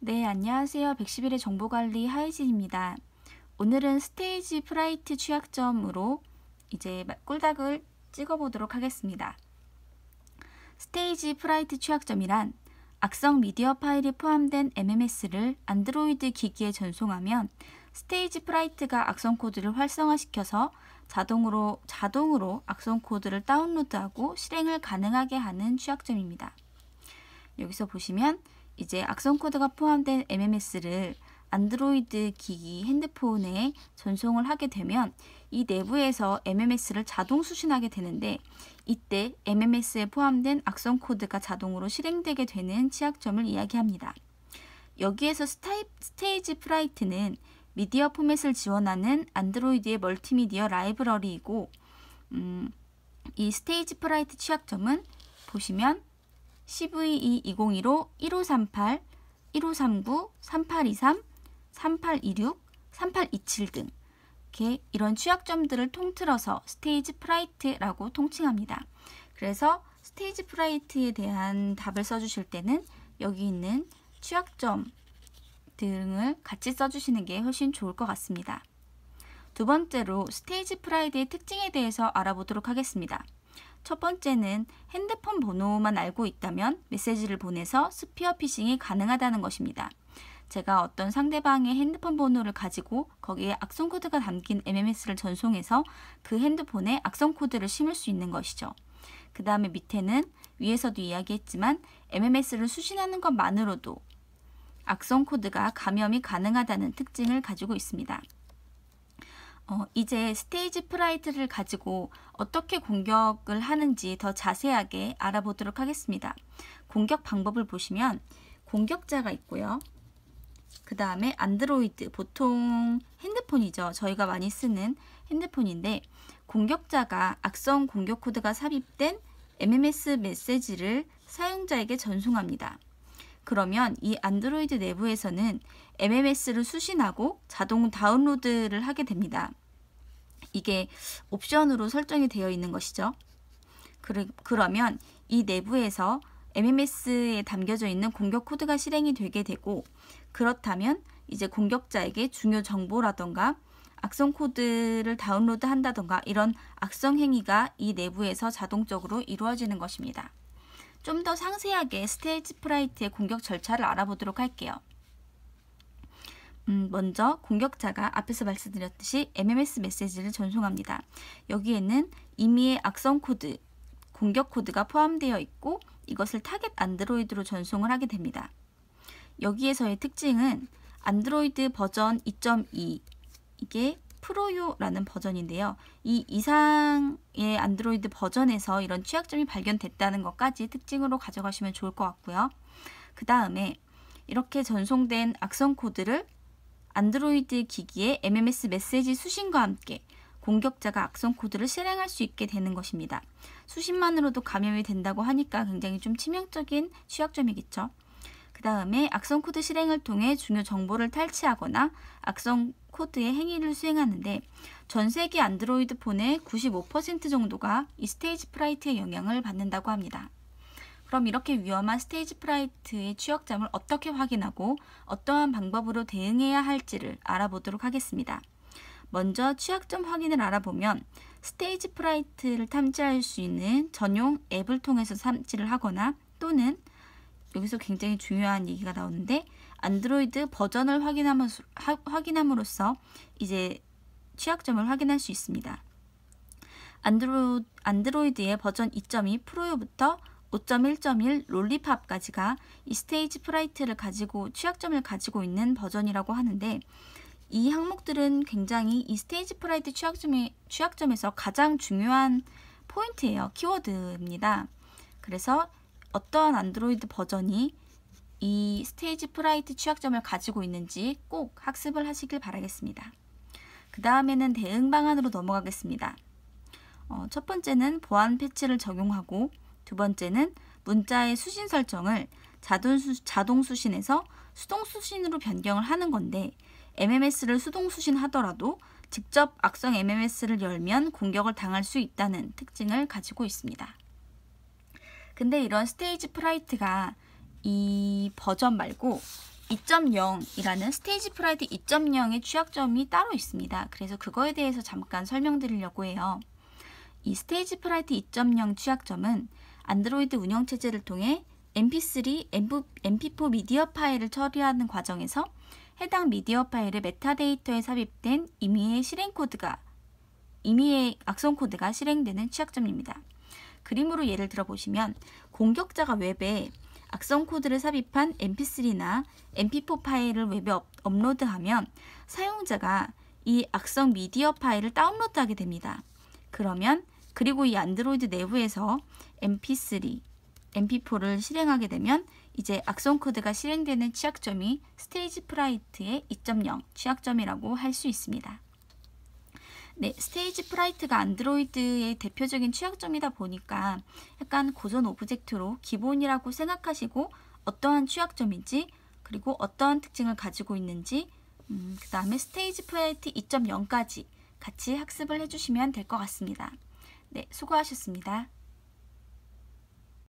네, 안녕하세요. 111의 정보관리 하이진입니다. 오늘은 스테이지 프라이트 취약점으로 이제 꿀닭을 찍어보도록 하겠습니다. 스테이지 프라이트 취약점이란 악성 미디어 파일이 포함된 MMS를 안드로이드 기기에 전송하면 스테이지 프라이트가 악성 코드를 활성화시켜서 자동으로 자동으로 악성 코드를 다운로드하고 실행을 가능하게 하는 취약점입니다. 여기서 보시면 이제 악성 코드가 포함된 MMS를 안드로이드 기기 핸드폰에 전송을 하게 되면 이 내부에서 MMS를 자동 수신하게 되는데 이때 MMS에 포함된 악성 코드가 자동으로 실행되게 되는 취약점을 이야기합니다. 여기에서 스타이, 스테이지 프라이트는 미디어 포맷을 지원하는 안드로이드의 멀티미디어 라이브러리이고 음, 이 스테이지 프라이트 취약점은 보시면 CVE2015 1538, 1539, 3823, 3826, 3827등 이렇게 이런 취약점들을 통틀어서 스테이지 프라이트라고 통칭합니다. 그래서 스테이지 프라이트에 대한 답을 써주실 때는 여기 있는 취약점 등을 같이 써주시는 게 훨씬 좋을 것 같습니다. 두 번째로 스테이지 프라이드의 특징에 대해서 알아보도록 하겠습니다. 첫 번째는 핸드폰 번호만 알고 있다면 메시지를 보내서 스피어 피싱이 가능하다는 것입니다. 제가 어떤 상대방의 핸드폰 번호를 가지고 거기에 악성 코드가 담긴 MMS를 전송해서 그 핸드폰에 악성 코드를 심을 수 있는 것이죠. 그 다음에 밑에는 위에서도 이야기했지만 MMS를 수신하는 것만으로도 악성 코드가 감염이 가능하다는 특징을 가지고 있습니다. 어, 이제 스테이지 프라이트를 가지고 어떻게 공격을 하는지 더 자세하게 알아보도록 하겠습니다. 공격 방법을 보시면 공격자가 있고요. 그 다음에 안드로이드, 보통 핸드폰이죠. 저희가 많이 쓰는 핸드폰인데 공격자가 악성 공격 코드가 삽입된 MMS 메시지를 사용자에게 전송합니다. 그러면 이 안드로이드 내부에서는 MMS를 수신하고 자동 다운로드를 하게 됩니다. 이게 옵션으로 설정이 되어 있는 것이죠. 그러, 그러면 이 내부에서 MMS에 담겨져 있는 공격 코드가 실행이 되게 되고 그렇다면 이제 공격자에게 중요 정보라던가 악성 코드를 다운로드 한다던가 이런 악성 행위가 이 내부에서 자동적으로 이루어지는 것입니다. 좀더 상세하게 스테이지 프라이트의 공격 절차를 알아보도록 할게요. 음, 먼저 공격자가 앞에서 말씀드렸듯이 MMS 메시지를 전송합니다. 여기에는 임의의 악성 코드, 공격 코드가 포함되어 있고 이것을 타겟 안드로이드로 전송을 하게 됩니다. 여기에서의 특징은 안드로이드 버전 2.2 이게 프로요라는 버전인데요. 이 이상의 안드로이드 버전에서 이런 취약점이 발견됐다는 것까지 특징으로 가져가시면 좋을 것 같고요. 그 다음에 이렇게 전송된 악성 코드를 안드로이드 기기에 MMS 메시지 수신과 함께 공격자가 악성 코드를 실행할 수 있게 되는 것입니다. 수신만으로도 감염이 된다고 하니까 굉장히 좀 치명적인 취약점이겠죠. 그 다음에 악성 코드 실행을 통해 중요 정보를 탈취하거나 악성 코드의 행위를 수행하는데 전 세계 안드로이드 폰의 95% 정도가 이 스테이지 프라이트의 영향을 받는다고 합니다. 그럼 이렇게 위험한 스테이지 프라이트의 취약점을 어떻게 확인하고 어떠한 방법으로 대응해야 할지를 알아보도록 하겠습니다. 먼저 취약점 확인을 알아보면 스테이지 프라이트를 탐지할 수 있는 전용 앱을 통해서 탐지를 하거나 또는 여기서 굉장히 중요한 얘기가 나오는데 안드로이드 버전을 확인함으로, 써 이제 취약점을 확인할 수 있습니다. 안드로, 안드로이드의 버전 2.2 프로유부터 5.1.1 롤리팝까지가 이 스테이지 프라이트를 가지고 취약점을 가지고 있는 버전이라고 하는데 이 항목들은 굉장히 이 스테이지 프라이트 취약점에, 취약점에서 가장 중요한 포인트예요. 키워드입니다. 그래서 어떠한 안드로이드 버전이 이 스테이지 프라이트 취약점을 가지고 있는지 꼭 학습을 하시길 바라겠습니다. 그 다음에는 대응 방안으로 넘어가겠습니다. 어, 첫 번째는 보안 패치를 적용하고 두 번째는 문자의 수신 설정을 자동, 수, 자동 수신에서 수동 수신으로 변경을 하는 건데 MMS를 수동 수신하더라도 직접 악성 MMS를 열면 공격을 당할 수 있다는 특징을 가지고 있습니다. 근데 이런 스테이지 프라이트가 이 버전 말고 2.0이라는 스테이지 프라이드 2.0의 취약점이 따로 있습니다. 그래서 그거에 대해서 잠깐 설명드리려고 해요. 이 스테이지 프라이드 2.0 취약점은 안드로이드 운영체제를 통해 mp3, mp4 미디어 파일을 처리하는 과정에서 해당 미디어 파일의 메타데이터에 삽입된 임의의 실행 코드가 임의의 악성 코드가 실행되는 취약점입니다. 그림으로 예를 들어 보시면 공격자가 웹에 악성 코드를 삽입한 mp3나 mp4 파일을 웹에 업로드하면 사용자가 이 악성 미디어 파일을 다운로드하게 됩니다. 그러면 그리고 이 안드로이드 내부에서 mp3, mp4를 실행하게 되면 이제 악성 코드가 실행되는 취약점이 스테이지 프라이트의 2.0 취약점이라고 할 수 있습니다. 네, 스테이지 프라이트가 안드로이드의 대표적인 취약점이다 보니까 약간 고전 오브젝트로 기본이라고 생각하시고 어떠한 취약점인지 그리고 어떠한 특징을 가지고 있는지 음, 그 다음에 스테이지 프라이트 2.0까지 같이 학습을 해주시면 될 것 같습니다. 네, 수고하셨습니다.